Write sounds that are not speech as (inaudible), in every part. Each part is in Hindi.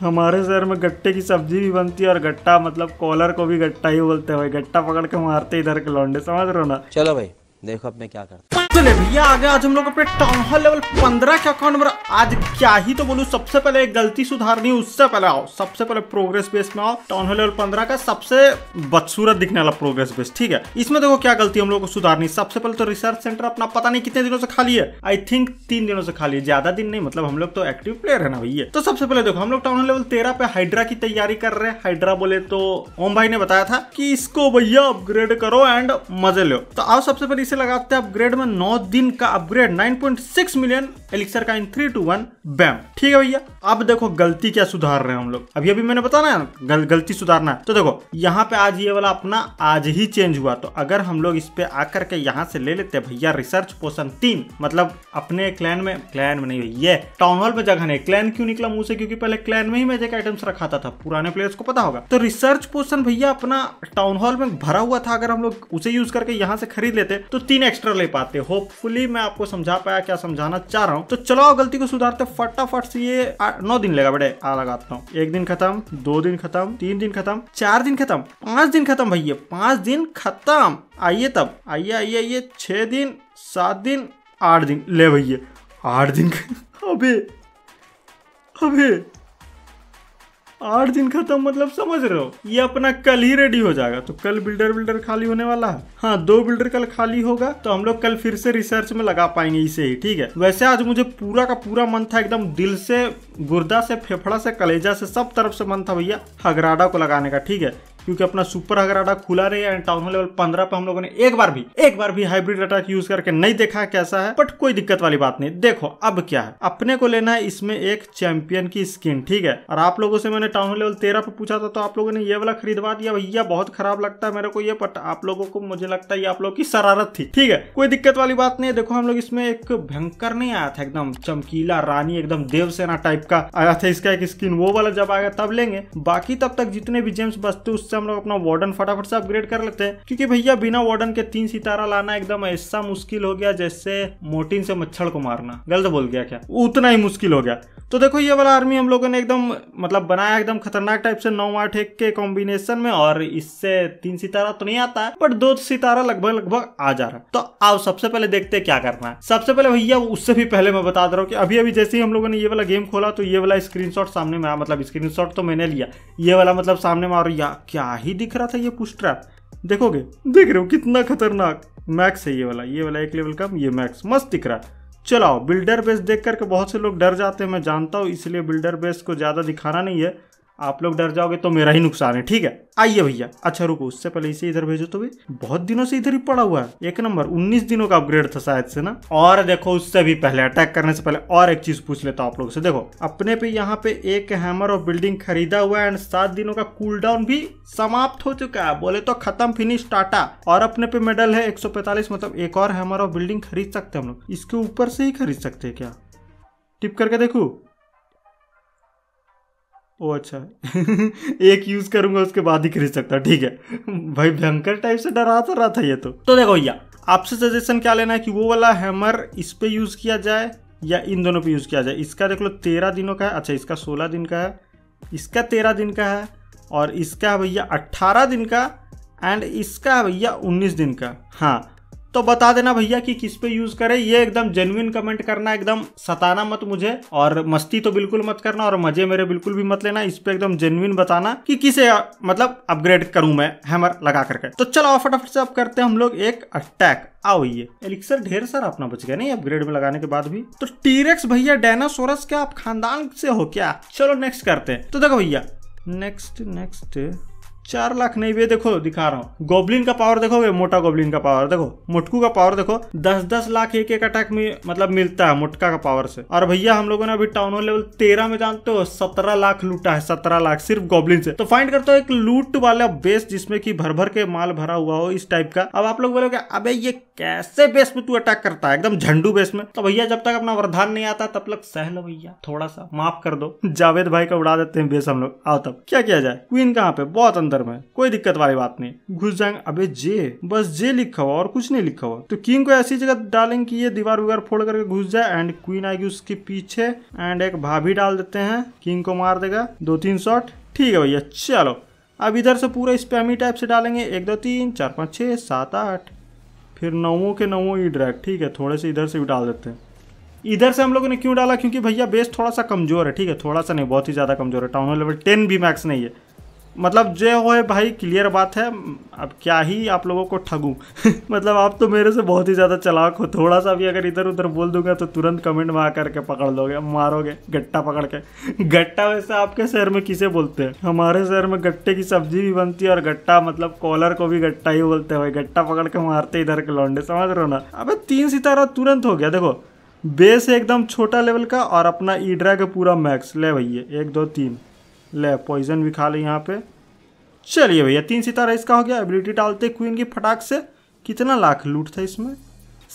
हमारे शहर में गट्टे की सब्जी भी बनती है और गट्टा मतलब कॉलर को भी गट्टा ही बोलते हैं भाई गट्टा पकड़ के मारते इधर के लौंडे समझ रहे हो ना चलो भाई देखो अब मैं क्या करता चले भैया आगे आज हम लोग अपने टाउन हॉल लेवल पंद्रह के अकाउंट नंबर आज क्या ही तो बोलू सबसे पहले एक गलती सुधारनी उससे पहले आओ सबसे पहले प्रोग्रेस बेस में आओ टाउन हॉल लेवल पंद्रह का सबसे बदसूरत दिखने वाला प्रोग्रेस बेस ठीक है इसमें देखो क्या गलती हम लोग को सुधारनी सबसे पहले तो रिसर्च सेंटर अपना पता नहीं कितने दिनों से खाली है आई थिंक तीन दिनों से खाली है ज्यादा दिन नहीं मतलब हम लोग तो एक्टिव प्लेयर है ना भैया तो सबसे पहले देखो हम लोग टाउन हॉल लेवल तेरह पे हाइड्रा की तैयारी कर रहे हैं हाइड्रा बोले तो ओम भाई ने बताया था कि इसको भैया अपग्रेड करो एंड मजे लो तो आओ सबसे पहले इसे लगाते हैं अपग्रेड में नौ नौ दिन का अपग्रेड 9.6 मिलियन एलिक्सर का in three two one bam ठीक है भैया अब देखो गलती क्या सुधार रहे हैं हम लोग अभी अभी मैंने बताना है गल, गलती सुधारना है तो देखो यहाँ पे आज ये वाला अपना आज ही चेंज हुआ तो अगर हम लोग इस पे आकर के यहाँ से ले लेते भैया रिसर्च पोषण तीन मतलब अपने क्लैन में क्लैन में नहीं ये टाउन हॉल में जगह नहीं क्लैन क्यों निकला मुंह से क्योंकि पहले क्लैन में ही मैं जगह आइटम्स रखाता था पुराने प्लेयर्स को पता होगा तो रिसर्च पोषण भैया अपना टाउन हॉल में भरा हुआ था अगर हम लोग उसे यूज करके यहाँ से खरीद लेते तो तीन एक्स्ट्रा ले पाते हो होपफुली मैं आपको समझा पाया क्या समझाना चाह रहा हूँ तो चलो गलती को सुधारते फटाफट से ये नौ दिन लेगा बड़े आ लगाता हूँ एक दिन खत्म दो दिन खत्म तीन दिन खत्म चार दिन खत्म पांच दिन खत्म भैया पांच दिन खत्म आइए तब आइए आइए आइए छह दिन सात दिन आठ दिन ले भैया आठ दिन अभी (laughs) अभी आठ दिन खत्म मतलब समझ रहे हो ये अपना कल ही रेडी हो जाएगा तो कल बिल्डर बिल्डर खाली होने वाला है हाँ दो बिल्डर कल खाली होगा तो हम लोग कल फिर से रिसर्च में लगा पाएंगे इसे ही ठीक है वैसे आज मुझे पूरा का पूरा मन था एकदम दिल से गुर्दा से फेफड़ा से कलेजा से सब तरफ से मन था भैया हगराडा को लगाने का ठीक है क्योंकि अपना सुपर हगराडा खुला रही है टाउन लेवल पंद्रह पे हम लोगों ने एक बार भी एक बार भी हाइब्रिड अटैक यूज करके नहीं देखा कैसा है बट कोई दिक्कत वाली बात नहीं देखो अब क्या है अपने को लेना है इसमें एक चैंपियन की स्किन ठीक है और आप लोगों से मैंने टाउन लेवल तेरह पे पूछा था तो आप लोगों ने ये वाला खरीदवा दिया भैया बहुत खराब लगता है मेरे को ये बट आप लोगों को मुझे लगता है ये आप लोगों की शरारत थी ठीक है कोई दिक्कत वाली बात नहीं देखो हम लोग इसमें एक भयंकर नहीं आया था एकदम चमकीला रानी एकदम देवसेना टाइप का आया था इसका एक स्किन वो वाला जब आएगा तब लेंगे बाकी तब तक जितने भी जेम्स बचते उस से हम लोग अपना वार्डन फटाफट से अपग्रेड कर लेते हैं क्योंकि भैया बिना वार्डन के तीन सितारा लाना एकदम ऐसा मुश्किल हो गया जैसे मोटिन से मच्छर को मारना गलत बोल गया क्या उतना ही मुश्किल हो गया तो देखो ये वाला आर्मी हम लोगों ने एकदम मतलब बनाया एकदम खतरनाक टाइप से नौ आठ एक के कॉम्बिनेशन में और इससे तीन सितारा तो नहीं आता है बट दो सितारा लगभग लगभग आ जा रहा है तो आओ सबसे पहले देखते हैं क्या करना है सबसे पहले भैया उससे भी पहले मैं बता दे रहा हूँ कि अभी अभी जैसे ही हम लोगों ने ये वाला गेम खोला तो ये वाला स्क्रीन सामने में आया मतलब स्क्रीन तो मैंने लिया ये वाला मतलब सामने में और क्या क्या ही दिख रहा था ये पुस्ट्रैप देखोगे देख रहे हो कितना खतरनाक मैक्स है ये वाला ये वाला एक लेवल कम ये मैक्स मस्त दिख रहा है चलाओ बिल्डर बेस देख करके बहुत से लोग डर जाते हैं मैं जानता हूँ इसलिए बिल्डर बेस को ज़्यादा दिखाना नहीं है आप लोग डर जाओगे तो मेरा ही नुकसान है ठीक है आइए भैया अच्छा रुको उससे पहले इसे इधर भेजो तो भी बहुत दिनों से इधर ही पड़ा हुआ है एक नंबर 19 दिनों का अपग्रेड था शायद से ना और देखो उससे भी पहले अटैक करने से पहले और एक चीज पूछ लेता हूँ आप लोग से देखो अपने पे यहाँ पे एक हैमर और बिल्डिंग खरीदा हुआ है एंड सात दिनों का कूल डाउन भी समाप्त हो चुका है बोले तो खत्म फिनिश टाटा और अपने पे मेडल है एक मतलब एक और हैमर और बिल्डिंग खरीद सकते हैं हम लोग इसके ऊपर से ही खरीद सकते है क्या टिप करके देखू ओ अच्छा (laughs) एक यूज करूंगा उसके बाद ही खरीद सकता ठीक है भाई भयंकर टाइप से डरा तो रहा था ये तो तो देखो भैया आपसे सजेशन क्या लेना है कि वो वाला हैमर इस पे यूज किया जाए या इन दोनों पे यूज किया जाए इसका देख लो तेरह दिनों का है अच्छा इसका सोलह दिन का है इसका तेरह दिन का है और इसका है भैया अट्ठारह दिन का एंड इसका है भैया उन्नीस दिन का हाँ तो बता देना भैया कि किस पे यूज करें ये एकदम जेनुइन कमेंट करना एकदम सताना मत मुझे और मस्ती तो बिल्कुल मत करना और मजे मेरे बिल्कुल भी मत लेना इस पे एकदम जेन्युइन बताना कि किसे मतलब अपग्रेड करूं मैं हैमर लगा करके तो चलो फटाफट से अब करते हैं हम लोग एक अटैक आओ ये एलिक्सर ढेर सारा अपना बच गया नहीं अपग्रेड में लगाने के बाद भी तो टीरेक्स भैया डायनासोरस क्या आप खानदान से हो क्या चलो नेक्स्ट करते हैं तो देखो भैया नेक्स्ट नेक्स्ट चार लाख नहीं वे देखो दिखा रहा हूँ गोब्लिन का पावर देखो मोटा गोब्लिन का पावर देखो मुटकू का पावर देखो दस दस लाख एक एक अटैक में मतलब मिलता है मुटका का पावर से और भैया हम लोगों ने अभी टाउन हॉल लेवल तेरह में जानते हो सत्रह लाख लूटा है सत्रह लाख सिर्फ गोब्लिन से तो फाइंड करते हो एक लूट वाला बेस जिसमें की भर भर के माल भरा हुआ हो इस टाइप का अब आप लोग बोलोगे अब ये कैसे बेस में तू अटैक करता है एकदम झंडू बेस में तो भैया जब तक अपना वरदान नहीं आता तब तक सह लो भैया थोड़ा सा माफ कर दो जावेद भाई का उड़ा देते हैं बेस हम लोग आओ तब क्या किया जाए क्वीन कहाँ पे बहुत अंदर अंदर में कोई दिक्कत वाली बात नहीं घुस जाएंगे अबे जे बस जे लिखा हुआ और कुछ नहीं लिखा हुआ तो किंग को ऐसी जगह डालेंगे कि ये दीवार वीवार फोड़ करके घुस जाए एंड क्वीन आएगी उसके पीछे एंड एक भाभी डाल देते हैं किंग को मार देगा दो तीन शॉट ठीक है भैया चलो अब इधर से पूरा स्पैमी टाइप से डालेंगे एक दो तीन चार पाँच छः सात आठ फिर नौों के नौों ई ड्रैक ठीक है थोड़े से इधर से भी डाल देते हैं इधर से हम लोगों ने क्यों डाला क्योंकि भैया बेस थोड़ा सा कमज़ोर है ठीक है थोड़ा सा नहीं बहुत ही ज़्यादा कमज़ोर है टाउन लेवल टेन भी मैक्स नहीं है मतलब जे हो भाई क्लियर बात है अब क्या ही आप लोगों को ठगूँ (laughs) मतलब आप तो मेरे से बहुत ही ज़्यादा चलाक हो थोड़ा सा भी अगर इधर उधर बोल दूंगा तो तुरंत कमेंट में आकर के पकड़ लोगे मारोगे गट्टा पकड़ के (laughs) गट्टा वैसे आपके शहर में किसे बोलते हैं हमारे शहर में गट्टे की सब्जी भी बनती है और गट्टा मतलब कॉलर को भी गट्टा ही बोलते हैं भाई गट्टा पकड़ के मारते इधर के लौंडे समझ रहे हो ना अब तीन सितारा तुरंत हो गया देखो बेस एकदम छोटा लेवल का और अपना ईड्रा का पूरा मैक्स ले भैया एक दो तीन ले पॉइजन भी खा ले यहाँ पे चलिए भैया तीन सितारा इसका हो गया एबिलिटी डालते क्वीन की फटाक से कितना लाख लूट था इसमें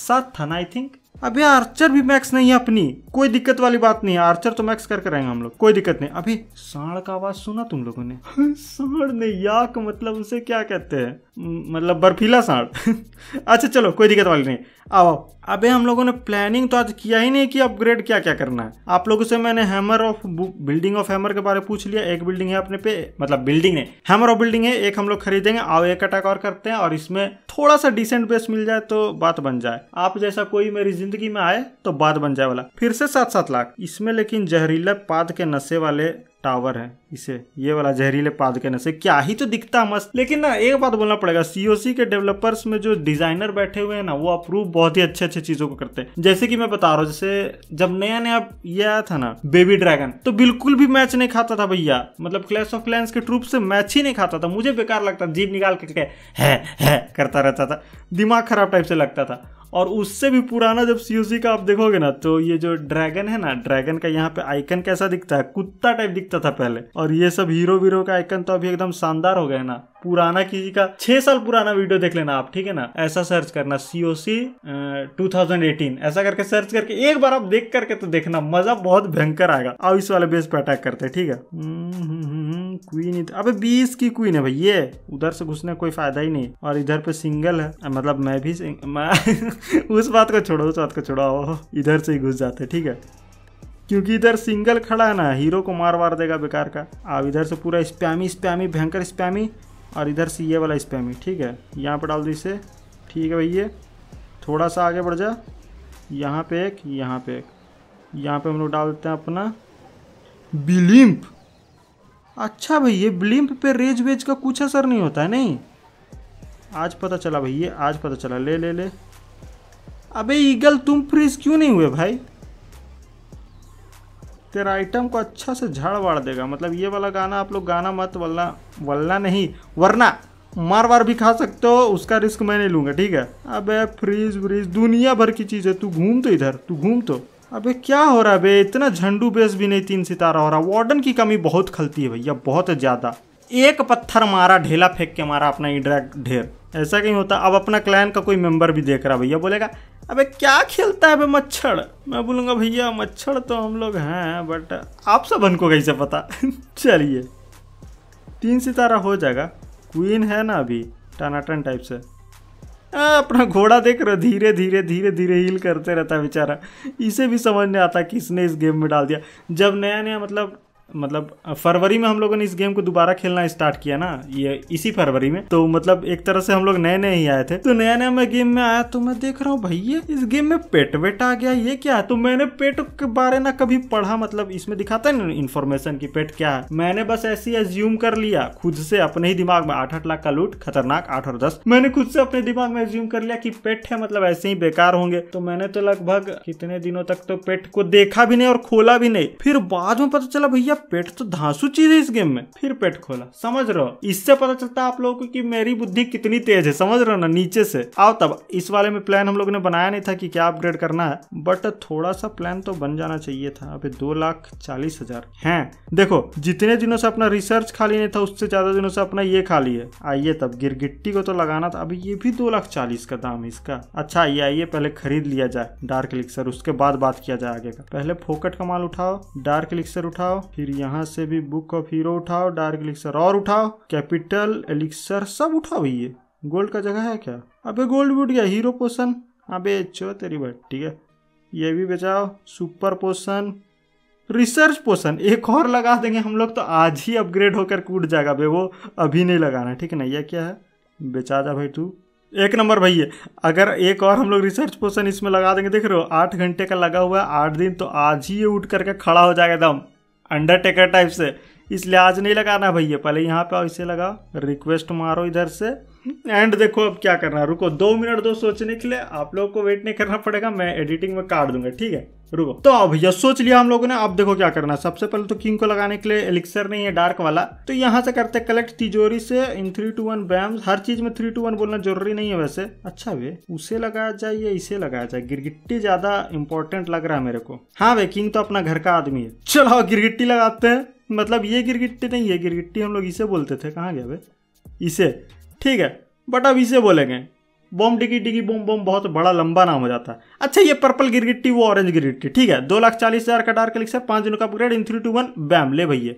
सात था ना आई थिंक अभी आर्चर भी मैक्स नहीं है अपनी कोई दिक्कत वाली बात नहीं है आर्चर तो मैक्स करके रहेंगे हम लोग कोई दिक्कत नहीं अभी साढ़ का आवाज सुना तुम लोगों ने (laughs) साढ़ ने याक मतलब उसे क्या कहते हैं मतलब बर्फीला साढ़ (laughs) अच्छा चलो कोई दिक्कत वाली नहीं आओ अबे हम लोगों ने प्लानिंग तो आज किया ही नहीं कि अपग्रेड क्या क्या करना है आप लोगों से मैंने hammer of building of hammer के बारे में पूछ लिया एक बिल्डिंग है अपने पे मतलब बिल्डिंग है हैमर ऑफ बिल्डिंग है एक हम लोग खरीदेंगे आओ एक अटैक और करते हैं और इसमें थोड़ा सा डिसेंट बेस मिल जाए तो बात बन जाए आप जैसा कोई मेरी जिंदगी में आए तो बाद बन जाए वाला फिर से सात सात लाख इसमें लेकिन जहरीले पाद के नशे वाले टावर है इसे ये वाला जहरीले पाद के नशे क्या ही तो दिखता मस्त लेकिन ना एक बात बोलना पड़ेगा सीओसी के डेवलपर्स में जो डिजाइनर बैठे हुए हैं ना वो अप्रूव बहुत ही अच्छे अच्छे चीजों को करते हैं जैसे कि मैं बता रहा हूँ जैसे जब नया नया ये आया था ना बेबी ड्रैगन तो बिल्कुल भी मैच नहीं खाता था भैया मतलब क्लैश ऑफ क्लैंस के ट्रूप से मैच ही नहीं खाता था मुझे बेकार लगता जीप निकाल करके है, है करता रहता था दिमाग खराब टाइप से लगता था और उससे भी पुराना जब सी का आप देखोगे ना तो ये जो ड्रैगन है ना ड्रैगन का यहाँ पे आइकन कैसा दिखता है कुत्ता टाइप दिखता था पहले और ये सब हीरो वीरो का आइकन तो अभी एकदम शानदार हो गए ना पुराना किसी का छह साल पुराना वीडियो देख लेना आप ठीक है ना ऐसा सर्च करना सीओसी ओ सी टू ऐसा करके सर्च करके एक बार आप देख करके तो देखना मजा बहुत भयंकर आएगा अब इस वाले बेस पे अटैक करते हैं ठीक है क्वीन अबे बीस की क्वीन है भाई ये उधर से घुसने कोई फायदा ही नहीं और इधर पे सिंगल है मतलब मैं भी मैं (laughs) उस बात को छोड़ो उस बात को छोड़ो इधर से ही घुस जाते ठीक है क्योंकि इधर सिंगल खड़ा है ना हीरो को मार मार देगा बेकार का अब इधर से पूरा स्पैमी स्पैमी भयंकर स्पैमी और इधर से ये वाला स्पैमी ठीक है यहाँ पर डाल दो इसे ठीक है भैया थोड़ा सा आगे बढ़ जा यहाँ पे एक यहाँ पे एक यहाँ पे हम लोग डाल देते हैं अपना बिलिम्प अच्छा भैया बिलिम्प पे रेज वेज का कुछ असर नहीं होता है नहीं आज पता चला भैया आज पता चला ले ले ले अबे ईगल तुम फ्रीज क्यों नहीं हुए भाई तेरा आइटम को अच्छा से झाड़ वाड़ देगा मतलब ये वाला गाना आप लोग गाना मत वलना वलना नहीं वरना मार वार भी खा सकते हो उसका रिस्क मैं नहीं लूँगा ठीक है अबे फ्रीज व्रीज दुनिया भर की चीज़ है तू घूम तो इधर तू घूम तो अबे क्या हो रहा है भाई इतना झंडू बेस भी नहीं तीन सितारा हो रहा वार्डन की कमी बहुत खलती है भैया बहुत ज़्यादा एक पत्थर मारा ढेला फेंक के मारा अपना ईडरा ढेर ऐसा कहीं होता अब अपना क्लैन का कोई मेंबर भी देख रहा भैया बोलेगा अबे क्या खेलता है बे मच्छर मैं बोलूँगा भैया मच्छर तो हम लोग हैं बट आप सब हमको कैसे पता (laughs) चलिए तीन सितारा हो जाएगा क्वीन है ना अभी टनाटन टाइप से आ, अपना घोड़ा देख रहे धीरे धीरे धीरे धीरे हील करते रहता है बेचारा इसे भी समझ नहीं आता कि इसने इस गेम में डाल दिया जब नया नया मतलब मतलब फरवरी में हम लोगों ने इस गेम को दोबारा खेलना स्टार्ट किया ना ये इसी फरवरी में तो मतलब एक तरह से हम लोग नए नए ही आए थे तो नया नया मैं गेम में आया तो मैं देख रहा हूँ भैया इस गेम में पेट वेट आ गया ये क्या है तो मैंने पेट के बारे ना कभी पढ़ा मतलब इसमें दिखाता है ना इन्फॉर्मेशन की पेट क्या है मैंने बस ऐसे ही एज्यूम कर लिया खुद से अपने ही दिमाग में आठ आठ लाख का लूट खतरनाक आठ और दस मैंने खुद से अपने दिमाग में एज्यूम कर लिया की पेट है मतलब ऐसे ही बेकार होंगे तो मैंने तो लगभग कितने दिनों तक तो पेट को देखा भी नहीं और खोला भी नहीं फिर बाद में पता चला भैया पेट तो धांसू चीज है इस गेम में फिर पेट खोला समझ रहे हो इससे पता चलता है आप लोगों को कि मेरी बुद्धि कितनी तेज है समझ रहे हो ना नीचे से आओ तब इस वाले में प्लान हम लोग ने बनाया नहीं था कि क्या अपग्रेड करना है बट थोड़ा सा प्लान तो बन जाना चाहिए था अभी दो लाख चालीस हजार है देखो जितने दिनों से अपना रिसर्च खाली नहीं था उससे ज्यादा दिनों से अपना ये खाली है आइए तब गिर को तो लगाना था अभी ये भी दो लाख चालीस का दाम है इसका अच्छा ये आइए पहले खरीद लिया जाए डार्क लिक्सर उसके बाद बात किया जाए आगे का पहले फोकट का माल उठाओ डार्क लिक्सर उठाओ फिर यहाँ से भी बुक ऑफ हीरो उठाओ डार्क एलिक्सर और उठाओ कैपिटल एलिक्सर सब उठाओ भैया गोल्ड का जगह है क्या अबे गोल्ड भी उठ गया हीरो पोशन अबे चो तेरी भाई ठीक है ये भी बचाओ सुपर पोशन रिसर्च पोशन एक और लगा देंगे हम लोग तो आज ही अपग्रेड होकर कूट जाएगा बे वो अभी नहीं लगाना ठीक है ना यह क्या है बेचा जा भाई तू एक नंबर भैया अगर एक और हम लोग रिसर्च पोशन इसमें लगा देंगे देख रहे हो आठ घंटे का लगा हुआ है आठ दिन तो आज ही ये उठ करके खड़ा हो जाएगा दम अंडरटेकर टाइप से इसलिए आज नहीं लगाना भैया पहले यहाँ पे इसे लगाओ रिक्वेस्ट मारो इधर से एंड देखो अब क्या करना है रुको दो मिनट दो सोचने के लिए आप लोगों को वेट नहीं करना पड़ेगा मैं एडिटिंग में काट दूंगा ठीक है रुको तो अब यह सोच लिया हम लोगों ने अब देखो क्या करना है सबसे पहले तो किंग को लगाने के लिए एलिक्सर नहीं है डार्क वाला तो यहाँ से करते कलेक्ट तिजोरी से in three two one bam हर चीज में थ्री टू वन बोलना जरूरी नहीं है वैसे अच्छा वे उसे लगाया जाए या इसे लगाया जाए गिरगिट्टी ज्यादा इंपॉर्टेंट लग रहा है मेरे को हाँ वे किंग तो अपना घर का आदमी है चलो गिरगिट्टी लगाते हैं मतलब ये गिरगिट्टी नहीं है गिरगिट्टी हम लोग इसे बोलते थे कहाँ गया भाई इसे ठीक है बट अब इसे बोलेंगे boom diggy diggy boom boom बहुत बड़ा लंबा नाम हो जाता है अच्छा ये पर्पल गिरगिट्टी वो ऑरेंज गिरगिट्टी ठीक है दो लाख चालीस हजार का डार्क लिख पाँच दिनों का upgrade in three two one bam ले भैया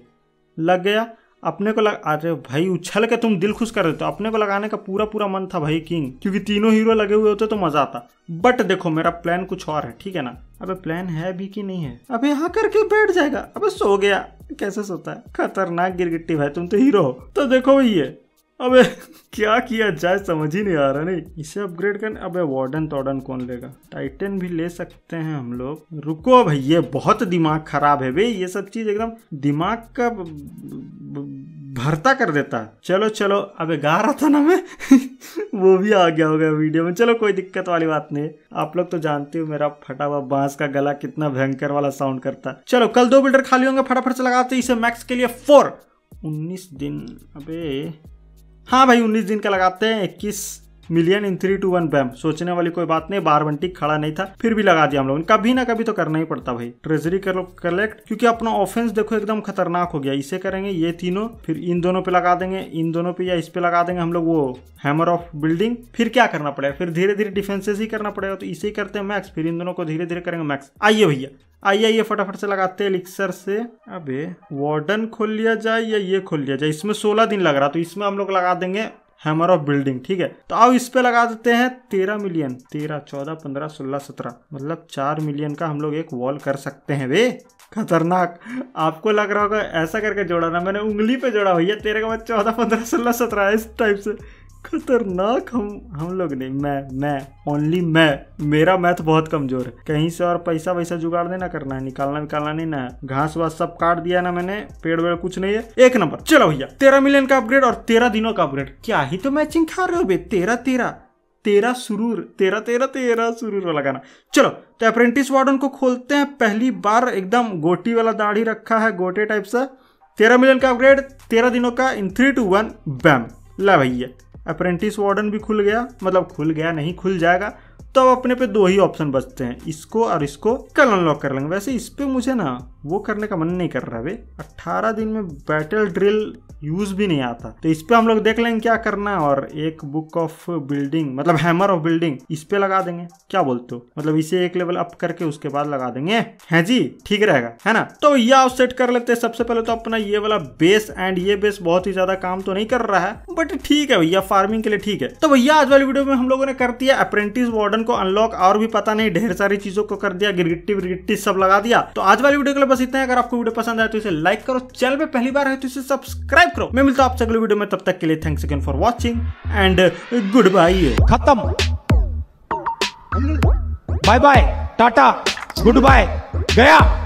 लग गया अपने को लग अरे भाई उछल के तुम दिल खुश कर देते हो अपने को लगाने का पूरा पूरा मन था भाई किंग क्योंकि तीनों हीरो लगे हुए होते तो मजा आता बट देखो मेरा प्लान कुछ और है ठीक है ना अबे प्लान है भी कि नहीं है अबे यहाँ करके बैठ जाएगा अबे सो गया कैसे सोता है खतरनाक गिरगिट्टी भाई तुम तो हीरो हो तो देखो भैया अबे क्या किया जाए समझ ही नहीं आ रहा नहीं इसे अपग्रेड करने अबे वार्डन तोडन कौन लेगा टाइटन भी ले सकते हैं हम लोग रुको भैया बहुत दिमाग खराब है भाई ये सब चीज एकदम दिमाग का भरता कर देता है चलो चलो अबे गा रहा था ना मैं (laughs) वो भी आ गया होगा वीडियो में चलो कोई दिक्कत वाली बात नहीं आप लोग तो जानते हो मेरा फटा हुआ बांस का गला कितना भयंकर वाला साउंड करता है चलो कल दो बिल्डर खाली होंगे फटाफट से लगाते इसे मैक्स के लिए फोर उन्नीस दिन अबे हाँ भाई उन्नीस दिन का लगाते हैं इक्कीस million in three two one bam सोचने वाली कोई बात नहीं बार बंटी खड़ा नहीं था फिर भी लगा दिया हम लोगों ने कभी ना कभी तो करना ही पड़ता भाई ट्रेजरी कर लो कलेक्ट क्योंकि अपना ऑफेंस देखो एकदम खतरनाक हो गया इसे करेंगे ये तीनों फिर इन दोनों पे लगा देंगे इन दोनों पे या इस पे लगा देंगे हम लोग वो हैमर ऑफ बिल्डिंग फिर क्या करना पड़ेगा फिर धीरे धीरे डिफेंसेस ही करना पड़ेगा तो इसे करते हैं मैक्स फिर इन दोनों को धीरे धीरे करेंगे मैक्स आइए भैया आइए आइए फटाफट से लगाते हैं एलिक्सर से अबे वार्डन खोल लिया जाए या ये खोल लिया जाए इसमें सोलह दिन लग रहा तो इसमें हम लोग लगा देंगे हैमर ऑफ बिल्डिंग ठीक है तो अब इस पे लगा देते हैं तेरह मिलियन तेरह चौदह पंद्रह सोलह सत्रह मतलब चार मिलियन का हम लोग एक वॉल कर सकते हैं वे खतरनाक आपको लग रहा होगा ऐसा करके जोड़ा ना मैंने उंगली पे जोड़ा हुई है तेरह के बाद चौदह पंद्रह सोलह सत्रह इस टाइप से खतरनाक हम हम लोग नहीं मैं मैं ओनली मैं मेरा मैथ बहुत कमजोर है कहीं से और पैसा वैसा जुगाड़ देना करना है निकालना निकालना नहीं ना है घास वास सब काट दिया ना मैंने पेड़ वेड़ कुछ नहीं है एक नंबर चलो भैया तेरह मिलियन का अपग्रेड और तेरह दिनों का अपग्रेड क्या ही तो मैचिंग खा रहे हो बे तेरह तेरह तेरा सुरूर तेरा तेरा तेरा सुरूर वाला गाना चलो तो अप्रेंटिस वार्डन को खोलते हैं पहली बार एकदम गोटी वाला दाढ़ी रखा है गोटे टाइप से तेरह मिलियन का अपग्रेड तेरह दिनों का in three two one bam ला भैया अप्रेंटिस वार्डन भी खुल गया मतलब खुल गया नहीं खुल जाएगा तो अब अपने पे दो ही ऑप्शन बचते हैं इसको और इसको कल अनलॉक कर लेंगे वैसे इस पर मुझे ना वो करने का मन नहीं कर रहा है अट्ठारह दिन में बैटल ड्रिल यूज भी नहीं आता तो इस हम लोग देख लेंगे क्या करना है और एक बुक ऑफ बिल्डिंग मतलब हैमर ऑफ बिल्डिंग इस पे लगा देंगे क्या बोलते हो मतलब इसे एक लेवल अप करके उसके बाद लगा देंगे है जी ठीक रहेगा है ना तो आप सेट कर लेते हैं सबसे पहले तो अपना ये वाला बेस एंड ये बेस बहुत ही ज्यादा काम तो नहीं कर रहा है बट ठीक है भैया फार्मिंग के लिए ठीक है तो भैया आज वाली वीडियो में हम लोगों ने कर दिया अप्रेंटिस वार्डन को अनलॉक और भी पता नहीं ढेर सारी चीजों को कर दिया गिरगिट्टी विरगिट्टी सब लगा दिया तो आज वाली वीडियो के लिए बस इतना अगर आपको वीडियो पसंद आए तो इसे लाइक करो चैनल पर पहली बार है तो इसे सब्सक्राइब सब्सक्राइब करो मैं मिलता हूं आपसे अगले वीडियो में तब तक के लिए thanks again for watching and good bye खत्म बाय बाय टाटा गुड बाय गया